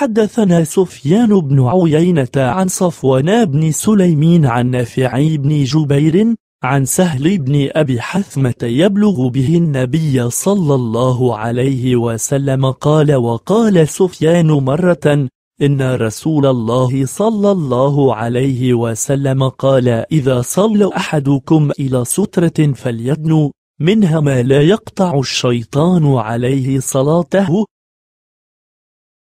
حدثنا سفيان بن عيينة عن صفوان بن سليمين عن نافع بن جبير عن سهل بن أبي حثمة يبلغ به النبي صلى الله عليه وسلم قال وقال سفيان مرة إن رسول الله صلى الله عليه وسلم قال إذا صلى أحدكم إلى سترة فليدنو منها ما لا يقطع الشيطان عليه صلاته